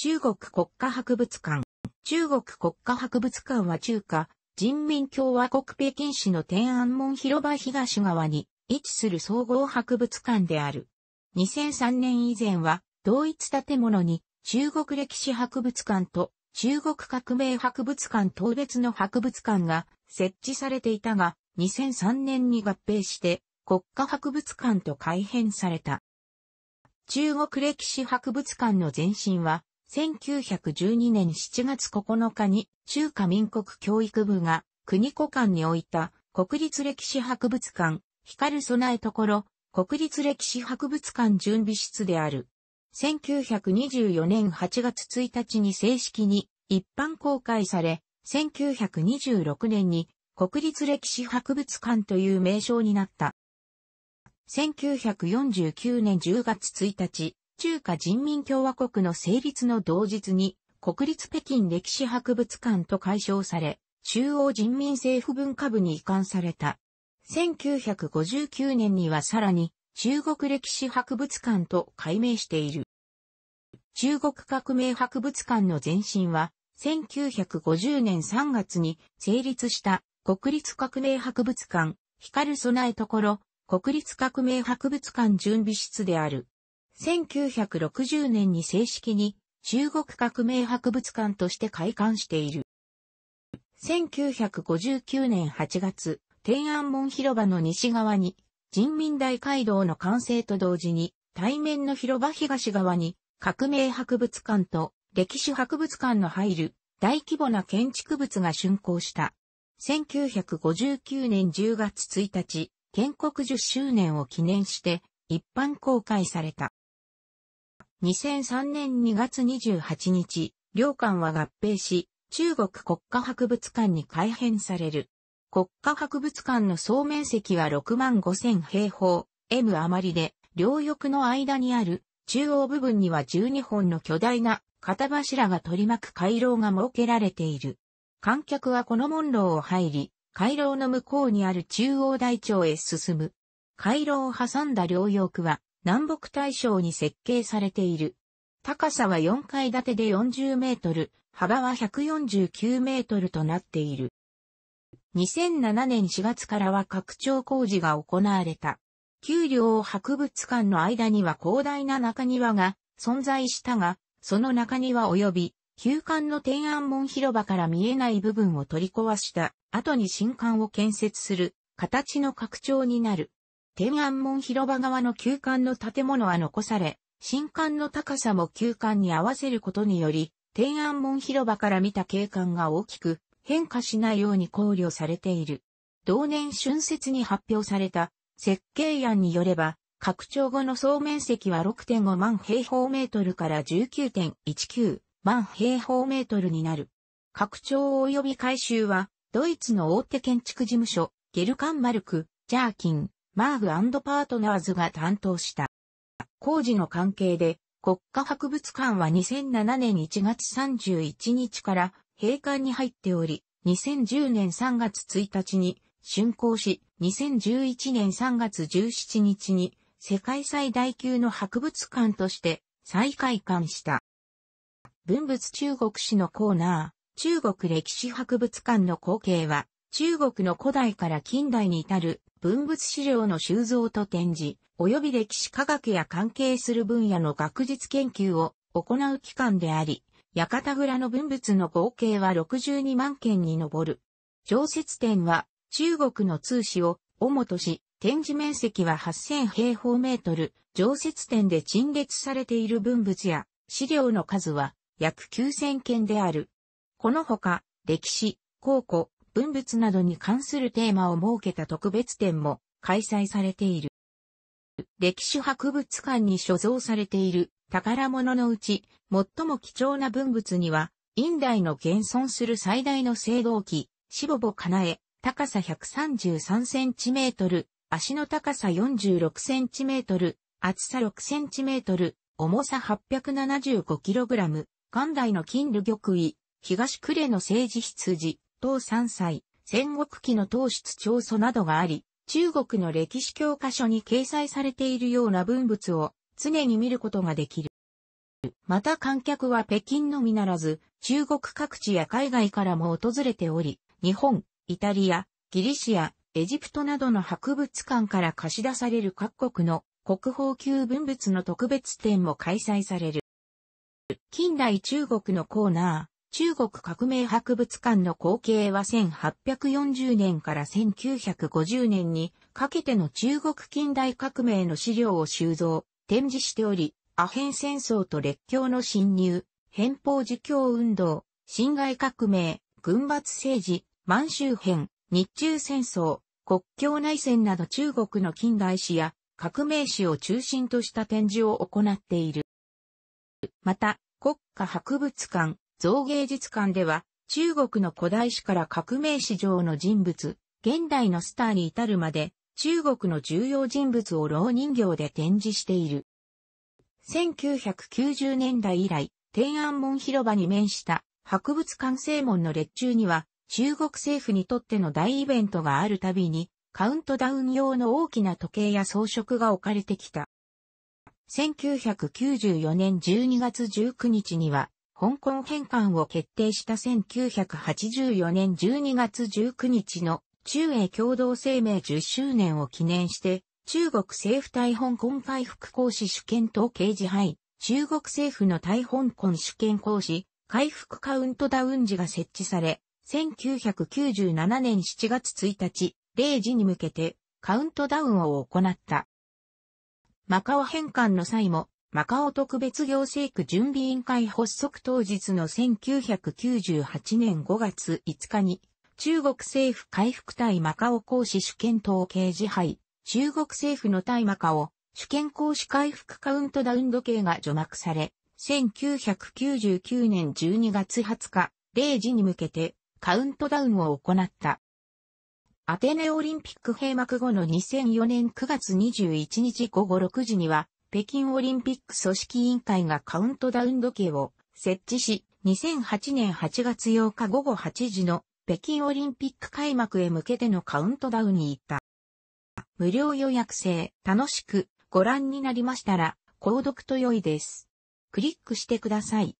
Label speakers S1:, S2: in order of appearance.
S1: 中国国家博物館。中国国家博物館は中華人民共和国北京市の天安門広場東側に位置する総合博物館である。2003年以前は同一建物に中国歴史博物館と中国革命博物館等別の博物館が設置されていたが2003年に合併して国家博物館と改編された。中国歴史博物館の前身は1912年7月9日に中華民国教育部が国庫館に置いた国立歴史博物館光る備えところ国立歴史博物館準備室である。1924年8月1日に正式に一般公開され、1926年に国立歴史博物館という名称になった。1949年10月1日、中華人民共和国の成立の同日に、国立北京歴史博物館と解消され、中央人民政府文化部に移管された。1959年にはさらに、中国歴史博物館と改名している。中国革命博物館の前身は、1950年3月に成立した国立革命博物館、光る備えところ、国立革命博物館準備室である。1960年に正式に中国革命博物館として開館している。1959年8月、天安門広場の西側に人民大会堂の完成と同時に対面の広場東側に革命博物館と歴史博物館の入る大規模な建築物が竣工した。1959年10月1日、建国10周年を記念して一般公開された。2003年2月28日、両館は合併し、中国国家博物館に改編される。国家博物館の総面積は6万5千平方、M 余りで、両翼の間にある中央部分には12本の巨大な片柱が取り巻く回廊が設けられている。観客はこの門廊を入り、回廊の向こうにある中央台帳へ進む。回廊を挟んだ両翼は南北大将に設計されている。高さは4階建てで40メートル、幅は149メートルとなっている。2007年4月からは拡張工事が行われた。給料博物館の間には広大な中庭が存在したが、その中庭及び旧館の天安門広場から見えない部分を取り壊した後に新館を建設する形の拡張になる。天安門広場側の旧館の建物は残され、新館の高さも旧館に合わせることにより、天安門広場から見た景観が大きく変化しないように考慮されている。同年春節に発表された設計案によれば、拡張後の総面積は6.5万平方メートルから19.19万平方メートルになる。拡張及び改修は、ドイツの大手建築事務所、ゲルカンマルク、ジャーキン、マーグパートナーズが担当した。工事の関係で、国家博物館は2007年1月31日から閉館に入っており、2010年3月1日に竣工し、2011年3月17日に世界最大級の博物館として再開館した。文物中国史のコーナー、中国歴史博物館の光景は、中国の古代から近代に至る文物資料の収蔵と展示、及び歴史科学や関係する分野の学術研究を行う機関であり、館蔵の文物の合計は62万件に上る。常設展は中国の通史を主とし、展示面積は8000平方メートル、常設展で陳列されている文物や資料の数は約9000件である。このほか、歴史、考古、文物などに関するテーマを設けた特別展も開催されている。歴史博物館に所蔵されている宝物のうち、最も貴重な文物には、院大の現存する最大の青銅器、しぼぼかなえ、高さ133センチメートル、足の高さ46センチメートル、厚さ6センチメートル、重さ875キログラム、元代の金流玉位、東呉の政治羊、東山歳、戦国期の東出調書などがあり、中国の歴史教科書に掲載されているような文物を常に見ることができる。また観客は北京のみならず、中国各地や海外からも訪れており、日本、イタリア、ギリシア、エジプトなどの博物館から貸し出される各国の国宝級文物の特別展も開催される。近代中国のコーナー、中国革命博物館の後継は1840年から1950年にかけての中国近代革命の資料を収蔵、展示しており、アヘン戦争と列強の侵入、変法自教運動、侵害革命、軍閥政治、満州編、日中戦争、国境内戦など中国の近代史や革命史を中心とした展示を行っている。また、国家博物館、造芸術館では、中国の古代史から革命史上の人物、現代のスターに至るまで、中国の重要人物を老人形で展示している。1990年代以来、天安門広場に面した博物館正門の列中には、中国政府にとっての大イベントがあるたびに、カウントダウン用の大きな時計や装飾が置かれてきた。1994年12月19日には、香港返還を決定した1984年12月19日の中英共同声明10周年を記念して、中国政府対香港回復行使主権統計時配、中国政府の対香港主権行使、回復カウントダウン時が設置され、1997年7月1日、0時に向けてカウントダウンを行った。マカオ返還の際も、マカオ特別行政区準備委員会発足当日の1998年5月5日に、中国政府回復対マカオ公使主権統計自敗、中国政府の対マカオ、主権行使回復カウントダウン時計が除幕され、1999年12月20日、0時に向けてカウントダウンを行った。アテネオリンピック閉幕後の2004年9月21日午後6時には、北京オリンピック組織委員会がカウントダウン時計を設置し、2008年8月8日午後8時の北京オリンピック開幕へ向けてのカウントダウンに行った。無料予約制、楽しくご覧になりましたら、購読と良いです。クリックしてください。